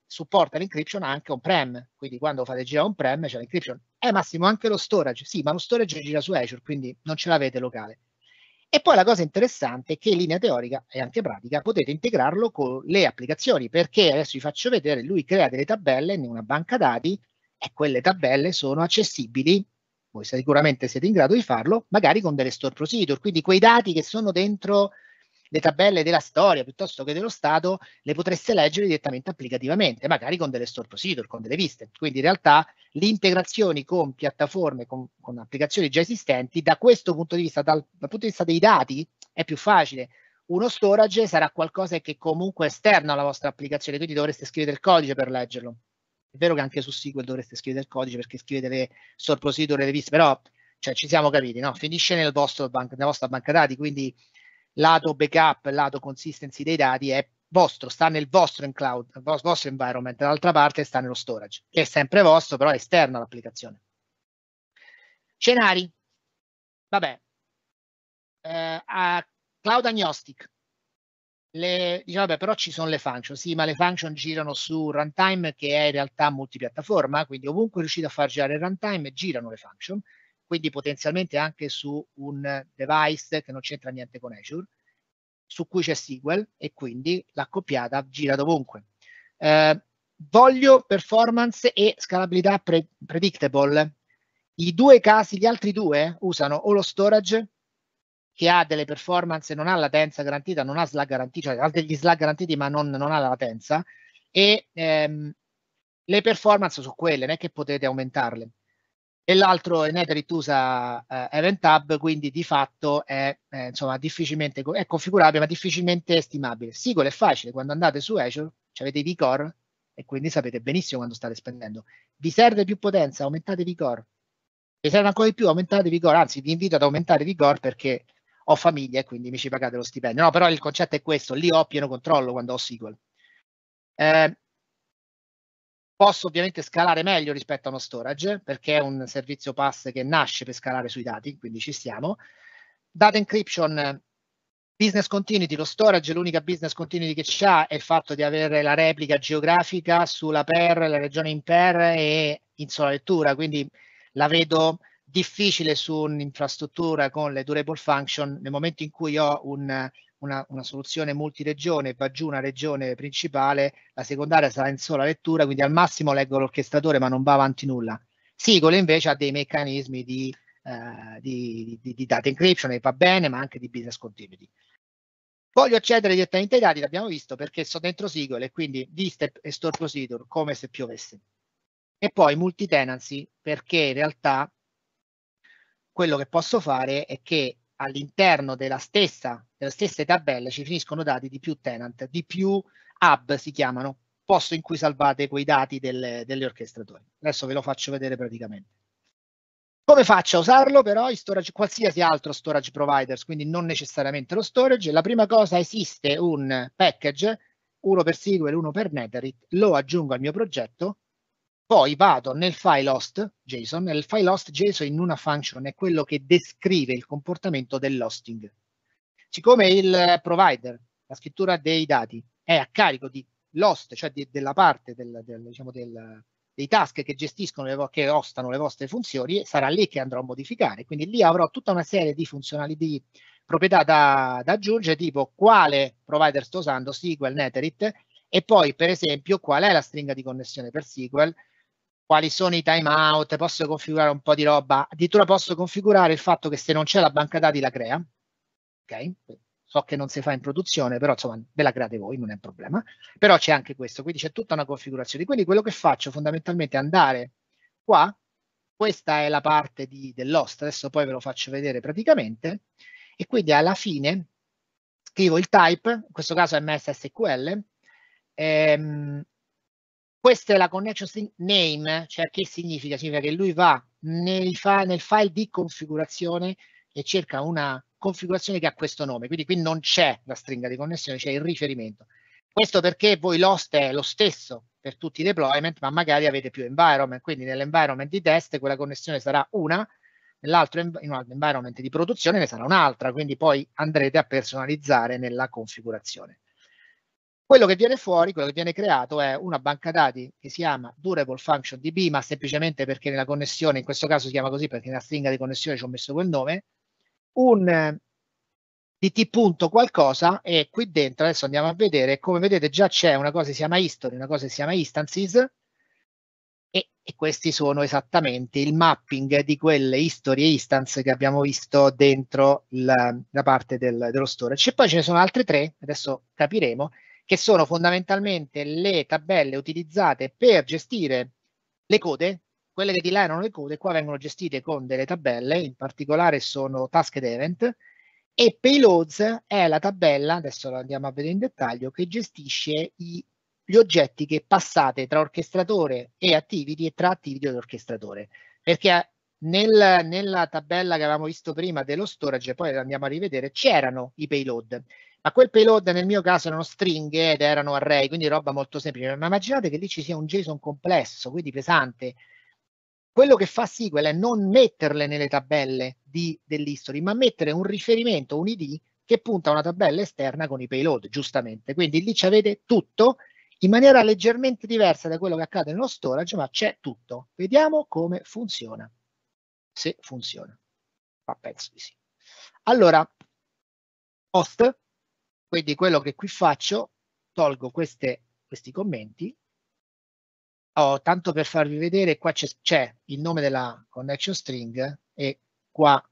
supporta l'encryption anche on-prem, quindi quando fate girare on-prem c'è l'encryption. Eh Massimo, anche lo storage, sì, ma lo storage gira su Azure, quindi non ce l'avete locale. E poi la cosa interessante è che in linea teorica e anche pratica potete integrarlo con le applicazioni, perché adesso vi faccio vedere, lui crea delle tabelle in una banca dati e quelle tabelle sono accessibili, voi sicuramente siete in grado di farlo, magari con delle store procedure, quindi quei dati che sono dentro le tabelle della storia piuttosto che dello Stato, le potreste leggere direttamente applicativamente, magari con delle store procedure, con delle viste. Quindi in realtà le integrazioni con piattaforme, con, con applicazioni già esistenti, da questo punto di vista, dal, dal punto di vista dei dati, è più facile uno storage sarà qualcosa che comunque è esterno alla vostra applicazione, quindi dovreste scrivere il codice per leggerlo. È vero che anche su SQL dovreste scrivere il codice perché scrivete le source procedure, le viste, però cioè, ci siamo capiti, no? finisce nel vostro banca, nella vostra banca dati, quindi lato backup, lato consistency dei dati è vostro, sta nel vostro in cloud, nel vostro environment, dall'altra parte sta nello storage, che è sempre vostro, però è esterno all'applicazione. Scenari, vabbè, eh, a cloud agnostic, le, dice, vabbè, però ci sono le function, sì, ma le function girano su runtime che è in realtà multipiattaforma, quindi ovunque riuscite a far girare il runtime girano le function, quindi potenzialmente anche su un device che non c'entra niente con Azure, su cui c'è SQL e quindi l'accoppiata gira dovunque. Eh, voglio performance e scalabilità pre predictable. I due casi, gli altri due, usano o lo storage, che ha delle performance, non ha latenza garantita, non ha slag garantiti, cioè ha degli slag garantiti ma non, non ha la latenza, e ehm, le performance su quelle, non è che potete aumentarle e l'altro è Netherit usa eh, Event Hub, quindi di fatto è, eh, insomma, difficilmente, è configurabile ma difficilmente stimabile. SQL è facile, quando andate su Azure avete i V-Core e quindi sapete benissimo quando state spendendo. Vi serve più potenza? Aumentate i V-Core. Vi serve ancora di più? Aumentate i V-Core. anzi vi invito ad aumentare i V-Core perché ho famiglia e quindi mi ci pagate lo stipendio. No, però il concetto è questo, lì ho pieno controllo quando ho SQL. Eh, Posso ovviamente scalare meglio rispetto a uno storage, perché è un servizio pass che nasce per scalare sui dati, quindi ci stiamo. Data encryption, business continuity, lo storage, l'unica business continuity che c'ha è il fatto di avere la replica geografica sulla per, la regione in per e in sola lettura, quindi la vedo difficile su un'infrastruttura con le durable function nel momento in cui ho un, una, una soluzione multiregione, va giù una regione principale, la secondaria sarà in sola lettura, quindi al massimo leggo l'orchestratore ma non va avanti nulla. Sigole invece ha dei meccanismi di, eh, di, di, di data encryption e va bene, ma anche di business continuity. Voglio accedere direttamente ai dati, l'abbiamo visto, perché sto dentro e quindi distep e store procedure, come se piovesse. E poi multi-tenancy, perché in realtà quello che posso fare è che all'interno della stessa, della stessa tabella ci finiscono dati di più tenant, di più hub si chiamano, posto in cui salvate quei dati delle, degli orchestratori. Adesso ve lo faccio vedere praticamente. Come faccio a usarlo però? In storage, qualsiasi altro storage provider, quindi non necessariamente lo storage. La prima cosa, esiste un package, uno per SQL, uno per Netherread, lo aggiungo al mio progetto poi vado nel file host JSON il file host JSON in una function è quello che descrive il comportamento dell'hosting. Siccome il provider, la scrittura dei dati, è a carico di l'host, cioè di, della parte del, del, diciamo del, dei task che gestiscono, le, che ostano le vostre funzioni, sarà lì che andrò a modificare. Quindi lì avrò tutta una serie di funzionali, di proprietà da, da aggiungere, tipo quale provider sto usando, SQL, Neterit, e poi per esempio qual è la stringa di connessione per SQL, quali sono i timeout, posso configurare un po' di roba, addirittura posso configurare il fatto che se non c'è la banca dati la crea, ok? So che non si fa in produzione, però insomma ve la create voi, non è un problema. Però c'è anche questo, quindi c'è tutta una configurazione. Quindi quello che faccio fondamentalmente è andare qua, questa è la parte di, dell'host, adesso poi ve lo faccio vedere praticamente, e quindi alla fine scrivo il type, in questo caso MSSQL, ehm, questa è la connection name, cioè che significa? Significa che lui va nel file di configurazione e cerca una configurazione che ha questo nome, quindi qui non c'è la stringa di connessione, c'è il riferimento. Questo perché voi l'host è lo stesso per tutti i deployment, ma magari avete più environment, quindi nell'environment di test quella connessione sarà una, nell'altro in un environment di produzione ne sarà un'altra, quindi poi andrete a personalizzare nella configurazione quello che viene fuori, quello che viene creato è una banca dati che si chiama Durable Function DB, ma semplicemente perché nella connessione, in questo caso si chiama così perché nella stringa di connessione ci ho messo quel nome, un eh, dt punto qualcosa e qui dentro adesso andiamo a vedere, come vedete già c'è una cosa che si chiama history, una cosa che si chiama instances e, e questi sono esattamente il mapping di quelle history e instance che abbiamo visto dentro la, la parte del, dello storage. E poi ce ne sono altre tre, adesso capiremo, che sono fondamentalmente le tabelle utilizzate per gestire le code, quelle che di là erano le code, qua vengono gestite con delle tabelle, in particolare sono task ed event, e payloads è la tabella, adesso la andiamo a vedere in dettaglio, che gestisce i, gli oggetti che passate tra orchestratore e activity e tra activity ed orchestratore, perché nel, nella tabella che avevamo visto prima dello storage, poi andiamo a rivedere, c'erano i payload ma quel payload nel mio caso erano stringhe ed erano array, quindi roba molto semplice. Ma immaginate che lì ci sia un JSON complesso, quindi pesante. Quello che fa SQL è non metterle nelle tabelle di, dell'history, ma mettere un riferimento, un ID, che punta a una tabella esterna con i payload, giustamente. Quindi lì ci avete tutto in maniera leggermente diversa da quello che accade nello storage, ma c'è tutto. Vediamo come funziona. Se funziona. Ma penso di sì. Allora, host, quindi quello che qui faccio, tolgo queste, questi commenti, oh, tanto per farvi vedere, qua c'è il nome della connection string e qua,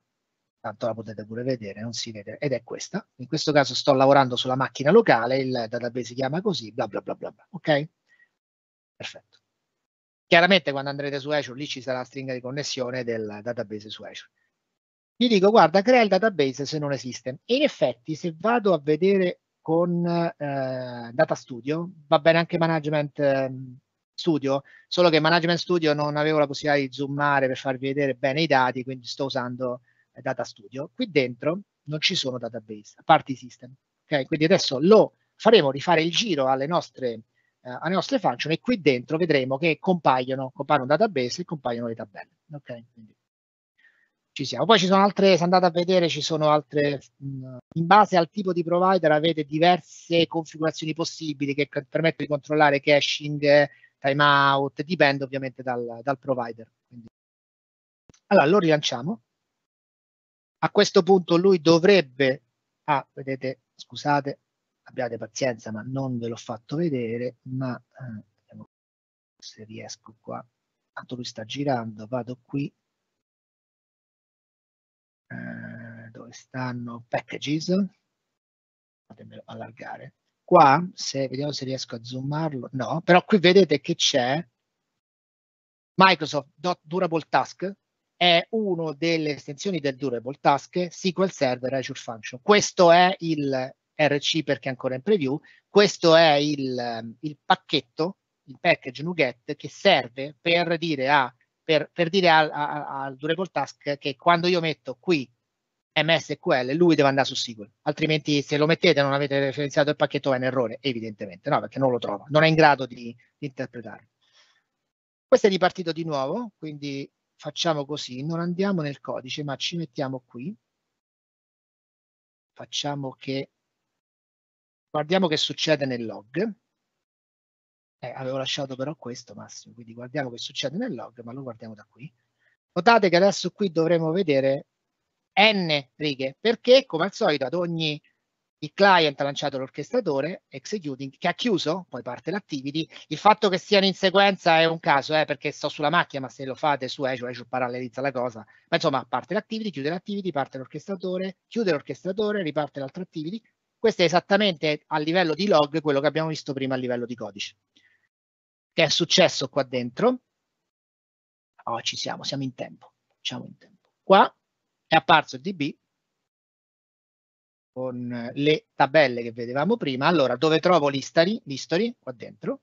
tanto la potete pure vedere, non si vede, ed è questa. In questo caso sto lavorando sulla macchina locale, il database si chiama così, bla bla bla bla, bla ok? Perfetto. Chiaramente quando andrete su Azure lì ci sarà la stringa di connessione del database su Azure gli dico guarda crea il database se non esiste e in effetti se vado a vedere con eh, Data Studio, va bene anche Management eh, Studio, solo che Management Studio non avevo la possibilità di zoomare per farvi vedere bene i dati, quindi sto usando eh, Data Studio. Qui dentro non ci sono database, a parte i system. ok Quindi adesso lo faremo rifare il giro alle nostre, eh, alle nostre function e qui dentro vedremo che compaiono, compaiono database e compaiono le tabelle. ok Quindi ci siamo. Poi ci sono altre, se andate a vedere, ci sono altre, in base al tipo di provider avete diverse configurazioni possibili che permettono di controllare caching, timeout, dipende ovviamente dal, dal provider. Quindi. Allora, lo rilanciamo. A questo punto lui dovrebbe, ah, vedete, scusate, abbiate pazienza, ma non ve l'ho fatto vedere, ma eh, se riesco qua, tanto lui sta girando, vado qui stanno packages, fatemelo allargare, qua, se, vediamo se riesco a zoomarlo, no, però qui vedete che c'è Microsoft.DurableTask, è una delle estensioni del Durable Task SQL Server Azure Function. Questo è il RC perché è ancora in preview, questo è il, il pacchetto, il package NuGet che serve per dire, a, per, per dire al, a, al Durable Task che quando io metto qui MSQL, lui deve andare su SQL, altrimenti se lo mettete e non avete referenziato il pacchetto è un errore, evidentemente, no, perché non lo trova, non è in grado di, di interpretarlo. Questo è ripartito di nuovo, quindi facciamo così, non andiamo nel codice, ma ci mettiamo qui, facciamo che, guardiamo che succede nel log, eh, avevo lasciato però questo Massimo, quindi guardiamo che succede nel log, ma lo guardiamo da qui. Notate che adesso qui dovremo vedere n righe, perché come al solito ad ogni il client ha lanciato l'orchestratore executing che ha chiuso, poi parte l'activity. Il fatto che siano in sequenza è un caso, eh, perché sto sulla macchina, ma se lo fate su Azure, eh, Azure cioè, parallelizza la cosa. Ma insomma, parte l'activity, chiude l'activity, parte l'orchestratore, chiude l'orchestratore, riparte l'altra activity. Questo è esattamente a livello di log quello che abbiamo visto prima a livello di codice. Che è successo qua dentro. Oh, ci siamo, siamo in tempo. Siamo in tempo. Qua è apparso DB con le tabelle che vedevamo prima. Allora, dove trovo l'history? L'history, qua dentro.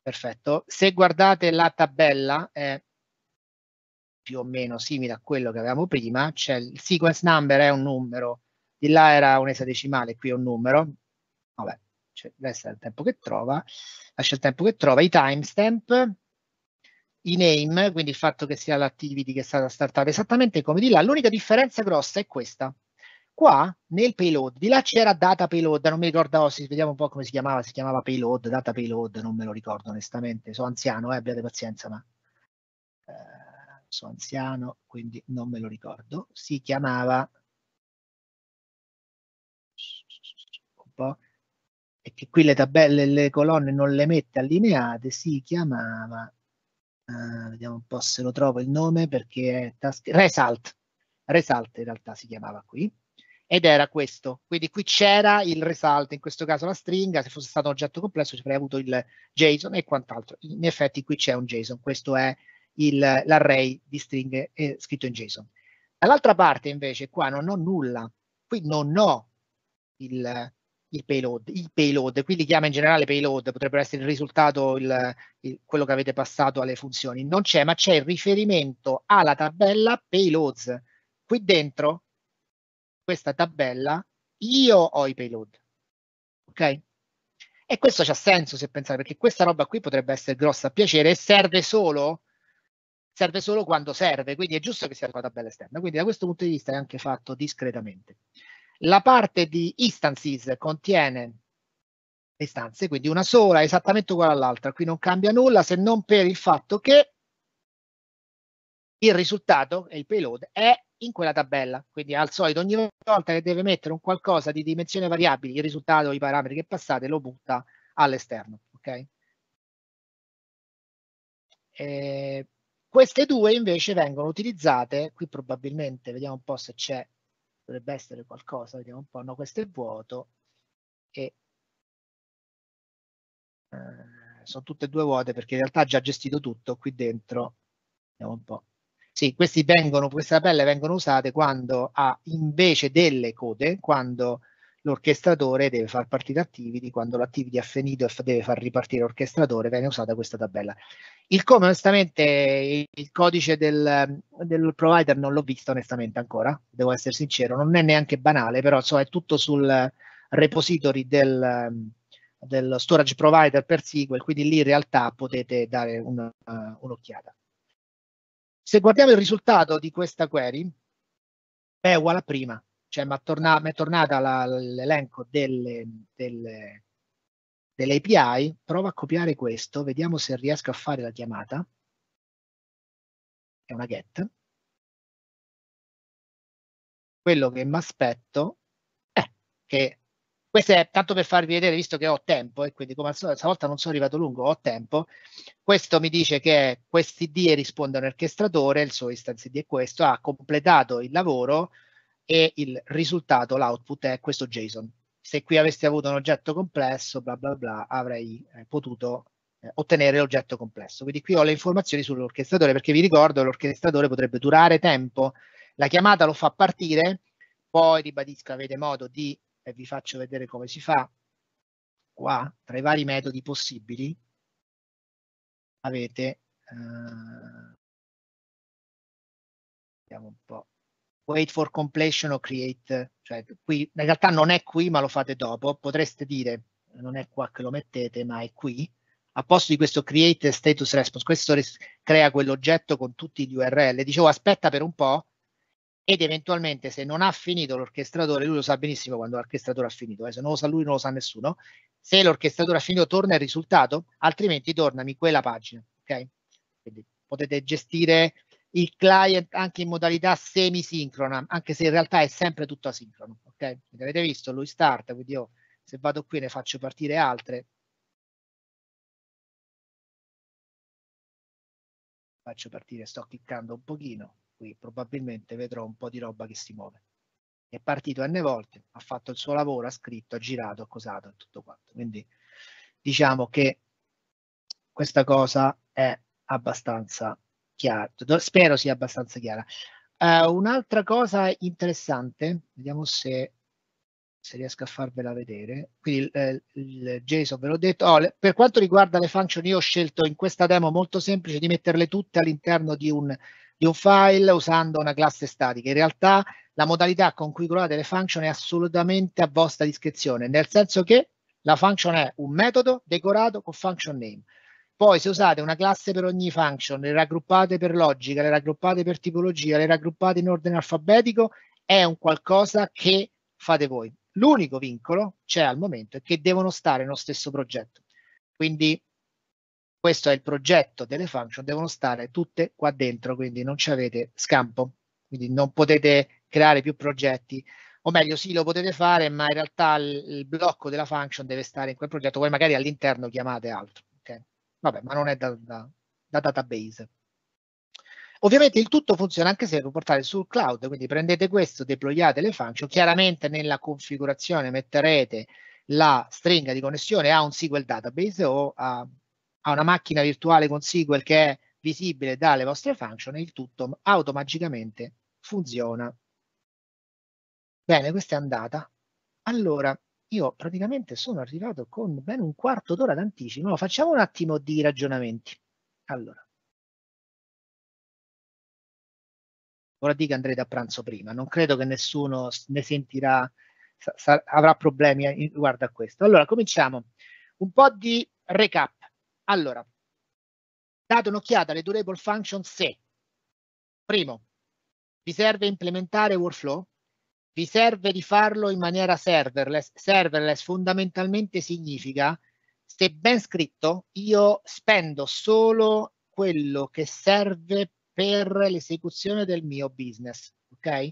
Perfetto. Se guardate la tabella, è più o meno simile a quello che avevamo prima, c'è il sequence number è un numero, di là era un esadecimale, qui è un numero, vabbè, cioè, resta il tempo che trova, lascia il tempo che trova, i timestamp, i name, quindi il fatto che sia l'activity che è stata startata esattamente come di là, l'unica differenza grossa è questa. Qua nel payload, di là c'era data payload, non mi ricordavo, si, vediamo un po' come si chiamava, si chiamava payload, data payload, non me lo ricordo onestamente, sono anziano, eh, abbiate pazienza, ma eh, sono anziano, quindi non me lo ricordo, si chiamava un po' e che qui le tabelle, le colonne non le mette allineate, si chiamava Uh, vediamo un po' se lo trovo il nome perché è task- Result. Result in realtà si chiamava qui. Ed era questo. Quindi qui c'era il result, in questo caso la stringa, se fosse stato un oggetto complesso ci avrei avuto il JSON e quant'altro. In effetti qui c'è un JSON, questo è il, l'array di stringhe eh, scritto in JSON. Dall'altra parte invece qua non ho nulla, qui non ho il, il payload, i payload, qui li chiama in generale payload, potrebbe essere il risultato, il, il, quello che avete passato alle funzioni, non c'è, ma c'è il riferimento alla tabella payloads. Qui dentro, questa tabella, io ho i payload, ok? E questo c'ha senso se pensate, perché questa roba qui potrebbe essere grossa a piacere e serve solo, serve solo quando serve, quindi è giusto che sia una tabella esterna, quindi da questo punto di vista è anche fatto discretamente. La parte di instances contiene le stanze, quindi una sola esattamente uguale all'altra. Qui non cambia nulla se non per il fatto che il risultato e il payload è in quella tabella. Quindi al solito ogni volta che deve mettere un qualcosa di dimensione variabili, il risultato, i parametri che passate, lo butta all'esterno. Ok? queste due invece vengono utilizzate, qui probabilmente, vediamo un po' se c'è dovrebbe essere qualcosa, vediamo un po', no, questo è vuoto e eh, sono tutte e due vuote perché in realtà ha già gestito tutto qui dentro, vediamo un po'. Sì, vengono, queste tabelle vengono usate quando ha invece delle code, quando l'orchestratore deve far partire attivity, quando l'attivity e deve far ripartire l'orchestratore viene usata questa tabella. Il come onestamente il codice del, del provider non l'ho visto onestamente ancora, devo essere sincero, non è neanche banale, però so, è tutto sul repository del, del storage provider per SQL, quindi lì in realtà potete dare un'occhiata. Uh, un Se guardiamo il risultato di questa query, è uguale a prima, cioè mi è tornata la, l'elenco delle, delle, delle, API, provo a copiare questo, vediamo se riesco a fare la chiamata, è una get, quello che mi aspetto è che, questo è tanto per farvi vedere, visto che ho tempo, e eh, quindi come al solito, stavolta non sono arrivato lungo, ho tempo, questo mi dice che questi D risponde a un orchestratore, il suo instance D è questo, ha completato il lavoro, e il risultato, l'output è questo JSON. Se qui avessi avuto un oggetto complesso, bla bla bla, avrei eh, potuto eh, ottenere l'oggetto complesso. Quindi qui ho le informazioni sull'orchestratore, perché vi ricordo che l'orchestratore potrebbe durare tempo. La chiamata lo fa partire, poi ribadisco avete modo di, e vi faccio vedere come si fa, qua, tra i vari metodi possibili, avete... Eh, vediamo un po' wait for completion o create, cioè qui in realtà non è qui ma lo fate dopo, potreste dire non è qua che lo mettete ma è qui, a posto di questo create status response, questo res crea quell'oggetto con tutti gli URL, dicevo aspetta per un po' ed eventualmente se non ha finito l'orchestratore, lui lo sa benissimo quando l'orchestratore ha finito, eh, se non lo sa lui non lo sa nessuno, se l'orchestratore ha finito torna il risultato, altrimenti tornami quella pagina, ok? Quindi potete gestire il client anche in modalità semisincrona, anche se in realtà è sempre tutto asincrono. Ok, Quindi avete visto, lui start, quindi io se vado qui ne faccio partire altre. Faccio partire, sto cliccando un pochino, qui probabilmente vedrò un po' di roba che si muove. È partito n volte, ha fatto il suo lavoro, ha scritto, ha girato, ha cosato e tutto quanto. Quindi diciamo che questa cosa è abbastanza chiaro, spero sia abbastanza chiara. Uh, un'altra cosa interessante, vediamo se, se, riesco a farvela vedere, quindi eh, il JSON ve l'ho detto, oh, le, per quanto riguarda le function io ho scelto in questa demo molto semplice di metterle tutte all'interno di un, di un file usando una classe statica, in realtà la modalità con cui create le function è assolutamente a vostra discrezione, nel senso che la function è un metodo decorato con function name, poi se usate una classe per ogni function, le raggruppate per logica, le raggruppate per tipologia, le raggruppate in ordine alfabetico, è un qualcosa che fate voi. L'unico vincolo c'è al momento è che devono stare nello stesso progetto. Quindi questo è il progetto delle function, devono stare tutte qua dentro, quindi non ci avete scampo. Quindi non potete creare più progetti, o meglio sì lo potete fare, ma in realtà il, il blocco della function deve stare in quel progetto, poi magari all'interno chiamate altro. Vabbè, ma non è da, da, da database. Ovviamente il tutto funziona anche se lo portate sul cloud, quindi prendete questo, deployate le function, chiaramente nella configurazione metterete la stringa di connessione a un SQL database o a, a una macchina virtuale con SQL che è visibile dalle vostre function e il tutto automaticamente funziona. Bene, questa è andata. Allora, io praticamente sono arrivato con ben un quarto d'ora d'anticipo. facciamo un attimo di ragionamenti. Allora, ora dica andrete a pranzo prima, non credo che nessuno ne sentirà, sa, avrà problemi riguardo eh, a questo. Allora, cominciamo. Un po' di recap. Allora, date un'occhiata alle durable function se, primo, vi serve implementare workflow? vi serve di farlo in maniera serverless. Serverless fondamentalmente significa, se ben scritto, io spendo solo quello che serve per l'esecuzione del mio business, ok?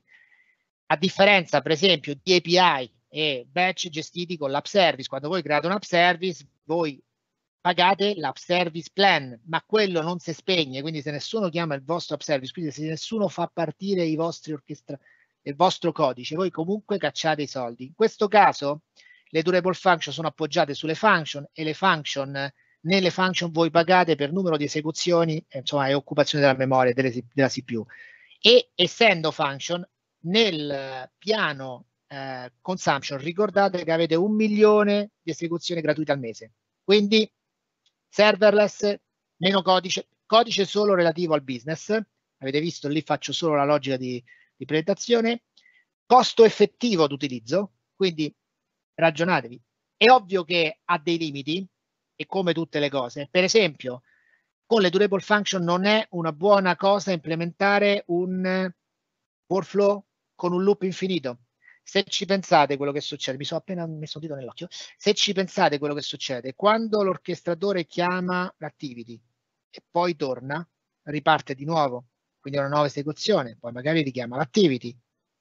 A differenza, per esempio, di API e batch gestiti con l'app service, quando voi create un app service, voi pagate l'app service plan, ma quello non si spegne, quindi se nessuno chiama il vostro app service, quindi se nessuno fa partire i vostri orchestratori, del vostro codice, voi comunque cacciate i soldi. In questo caso le durable function sono appoggiate sulle function e le function, nelle function voi pagate per numero di esecuzioni, insomma, e occupazione della memoria delle, della CPU. E essendo function, nel piano eh, consumption ricordate che avete un milione di esecuzioni gratuite al mese. Quindi serverless, meno codice, codice solo relativo al business. Avete visto, lì faccio solo la logica di di presentazione, costo effettivo d'utilizzo, quindi ragionatevi. È ovvio che ha dei limiti, e come tutte le cose. Per esempio, con le durable function non è una buona cosa implementare un workflow con un loop infinito. Se ci pensate quello che succede, mi sono appena messo un dito nell'occhio, se ci pensate quello che succede, quando l'orchestratore chiama l'activity e poi torna, riparte di nuovo quindi una nuova esecuzione, poi magari richiama l'activity,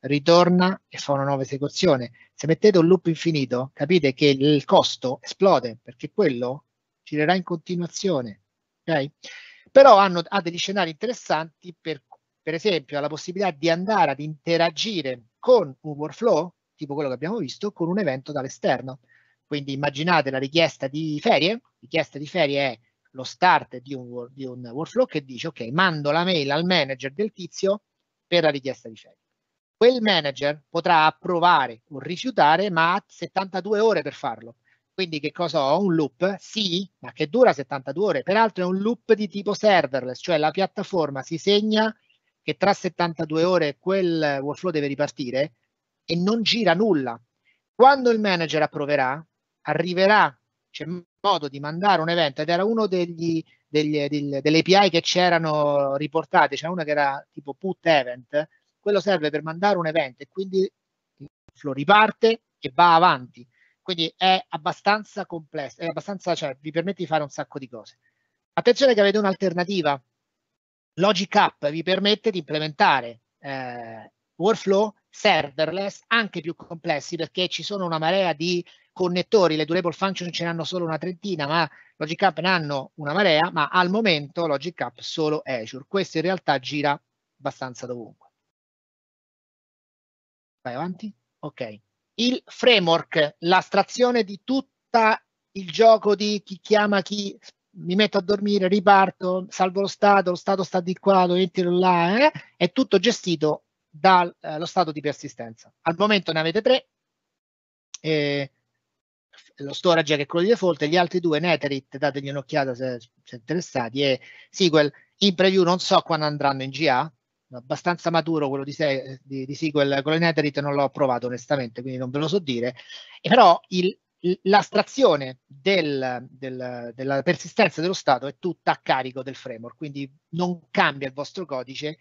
ritorna e fa una nuova esecuzione. Se mettete un loop infinito, capite che il costo esplode perché quello girerà in continuazione. Okay? Però hanno, ha degli scenari interessanti, per, per esempio, ha la possibilità di andare ad interagire con un workflow, tipo quello che abbiamo visto, con un evento dall'esterno. Quindi immaginate la richiesta di ferie, richiesta di ferie è lo start di un, di un workflow che dice ok, mando la mail al manager del tizio per la richiesta di feedback. Quel manager potrà approvare o rifiutare, ma ha 72 ore per farlo. Quindi che cosa ho? Un loop? Sì, ma che dura 72 ore. Peraltro è un loop di tipo serverless, cioè la piattaforma si segna che tra 72 ore quel workflow deve ripartire e non gira nulla. Quando il manager approverà, arriverà c'è modo di mandare un evento ed era uno degli, degli, degli, delle API che c'erano riportate, c'era una che era tipo put event, quello serve per mandare un evento e quindi il flow riparte e va avanti. Quindi è abbastanza complesso, è abbastanza, cioè, vi permette di fare un sacco di cose. Attenzione che avete un'alternativa. Logic App vi permette di implementare eh, workflow serverless anche più complessi perché ci sono una marea di connettori, le durable function ce n'hanno solo una trentina, ma Logic App ne hanno una marea, ma al momento Logic App solo Azure. Questo in realtà gira abbastanza dovunque. Vai avanti? Ok. Il framework, l'astrazione di tutto il gioco di chi chiama chi, mi metto a dormire, riparto, salvo lo stato, lo stato sta di qua, lo entro là, eh? è tutto gestito dallo eh, stato di persistenza. Al momento ne avete tre, eh, lo storage che è quello di default e gli altri due Netherit, dategli un'occhiata se siete interessati e SQL in preview non so quando andranno in GA abbastanza maturo quello di, se, di, di SQL con le Netherit non l'ho provato onestamente quindi non ve lo so dire e però il, l'astrazione del, del, della persistenza dello stato è tutta a carico del framework quindi non cambia il vostro codice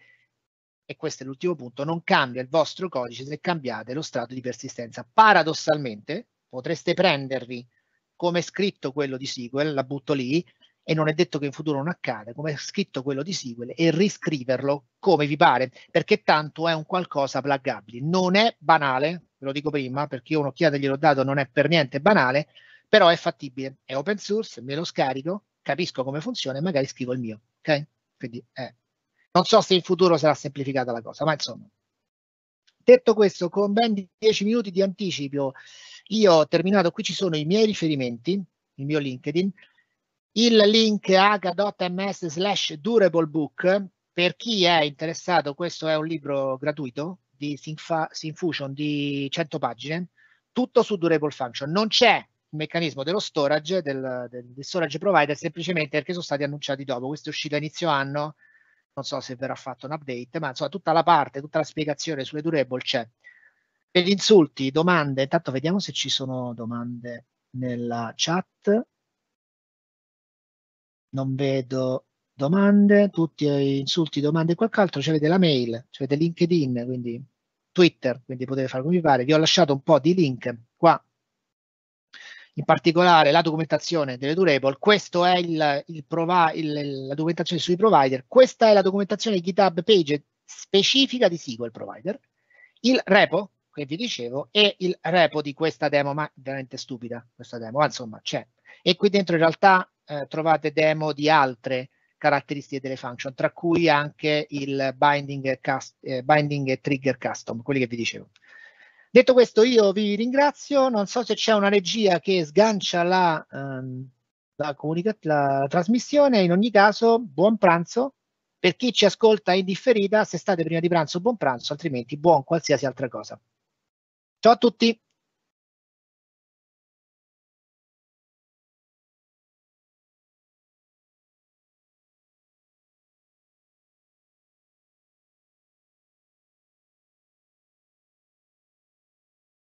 e questo è l'ultimo punto non cambia il vostro codice se cambiate lo strato di persistenza paradossalmente potreste prendervi come è scritto quello di SQL, la butto lì, e non è detto che in futuro non accada, come è scritto quello di SQL, e riscriverlo come vi pare, perché tanto è un qualcosa pluggabile. Non è banale, ve lo dico prima, perché io un'occhiata gliel'ho dato, non è per niente banale, però è fattibile, è open source, me lo scarico, capisco come funziona e magari scrivo il mio, ok? Quindi eh. non so se in futuro sarà semplificata la cosa, ma insomma. Detto questo, con ben 10 minuti di anticipo io ho terminato, qui ci sono i miei riferimenti, il mio LinkedIn, il link h.ms slash durablebook, per chi è interessato, questo è un libro gratuito di Synfusion di 100 pagine, tutto su durable function. Non c'è il meccanismo dello storage, del, del, del storage provider, semplicemente perché sono stati annunciati dopo. Questo è uscito a inizio anno, non so se verrà fatto un update, ma insomma tutta la parte, tutta la spiegazione sulle durable c'è. Per insulti, domande, intanto vediamo se ci sono domande nella chat. Non vedo domande, tutti insulti, domande e qualcos'altro. Ci avete la mail, ci avete LinkedIn, quindi Twitter, quindi potete fare come vi pare. Vi ho lasciato un po' di link qua in particolare la documentazione delle Durable, questo è il, il prova, il, la documentazione sui provider, questa è la documentazione GitHub page specifica di SQL Provider, il repo che vi dicevo e il repo di questa demo, ma veramente stupida questa demo, ma insomma c'è. E qui dentro in realtà eh, trovate demo di altre caratteristiche delle function, tra cui anche il binding, cast, eh, binding e trigger custom, quelli che vi dicevo. Detto questo io vi ringrazio, non so se c'è una regia che sgancia la, ehm, la, la trasmissione, in ogni caso buon pranzo, per chi ci ascolta in differita, se state prima di pranzo buon pranzo, altrimenti buon qualsiasi altra cosa. Ciao a tutti!